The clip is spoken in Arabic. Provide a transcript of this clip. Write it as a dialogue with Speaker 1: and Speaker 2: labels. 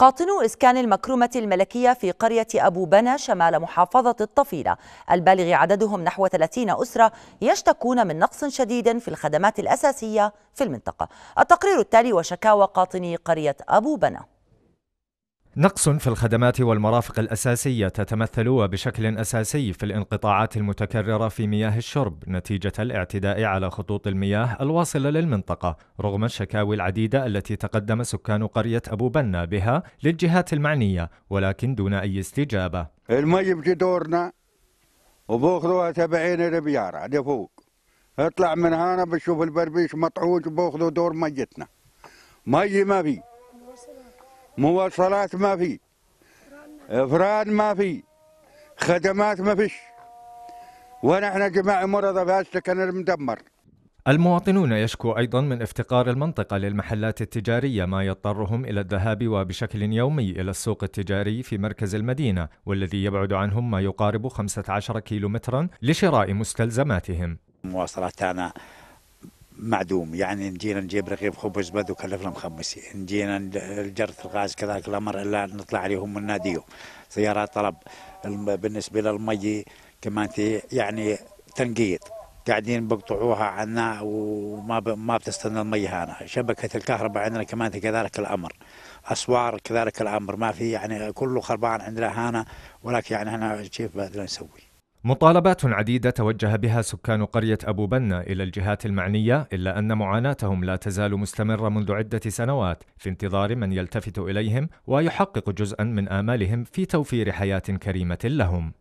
Speaker 1: قاطنو إسكان المكرمة الملكية في قرية أبو بنا شمال محافظة الطفيلة البالغ عددهم نحو 30 أسرة يشتكون من نقص شديد في الخدمات الأساسية في المنطقة التقرير التالي وشكاوى قاطني قرية أبو بنا
Speaker 2: نقص في الخدمات والمرافق الأساسية تتمثل وبشكل أساسي في الانقطاعات المتكررة في مياه الشرب نتيجة الاعتداء على خطوط المياه الواصلة للمنطقة رغم الشكاوي العديدة التي تقدم سكان قرية أبو بنا بها للجهات المعنية ولكن دون أي استجابة
Speaker 3: المي بجي دورنا وباخذوها تبعين ربيارة فوق اطلع من هنا بشوف البربيش مطعوج وباخذوا دور ميتنا مي ما فيه مواصلات ما في افراد ما في خدمات ما فيش ونحن جماعة مرضى السكن المدمر
Speaker 2: المواطنون يشكو أيضا من افتقار المنطقة للمحلات التجارية ما يضطرهم إلى الذهاب وبشكل يومي إلى السوق التجاري في مركز المدينة والذي يبعد عنهم ما يقارب 15 كيلومترا لشراء مستلزماتهم
Speaker 4: مواصلاتنا معدوم يعني نجينا نجيب رغيف خبز بدو كلفنا مخمس نجينا جرة الغاز كذلك الامر الا نطلع عليهم من ناديهم سيارات طلب بالنسبه للمي كمان يعني تنقيط قاعدين بقطعوها عنا وما ما بتستنى المي هنا شبكه الكهرباء عندنا كمان كذلك الامر اسوار كذلك الامر ما في يعني كله خربان عندنا هنا ولكن يعني احنا كيف بدنا نسوي
Speaker 2: مطالبات عديدة توجه بها سكان قرية أبو بنا إلى الجهات المعنية إلا أن معاناتهم لا تزال مستمرة منذ عدة سنوات في انتظار من يلتفت إليهم ويحقق جزءا من آمالهم في توفير حياة كريمة لهم